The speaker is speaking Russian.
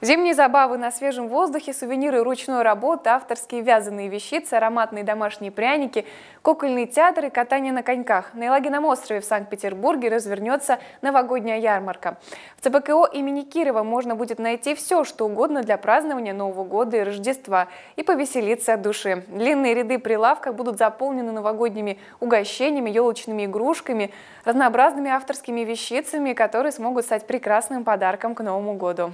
Зимние забавы на свежем воздухе, сувениры ручной работы, авторские вязаные вещицы, ароматные домашние пряники, кукольные театры, катание на коньках. На Елагином острове в Санкт-Петербурге развернется новогодняя ярмарка. В ЦБКО имени Кирова можно будет найти все, что угодно для празднования Нового года и Рождества и повеселиться от души. Длинные ряды прилавков будут заполнены новогодними угощениями, елочными игрушками, разнообразными авторскими вещицами, которые смогут стать прекрасным подарком к Новому году.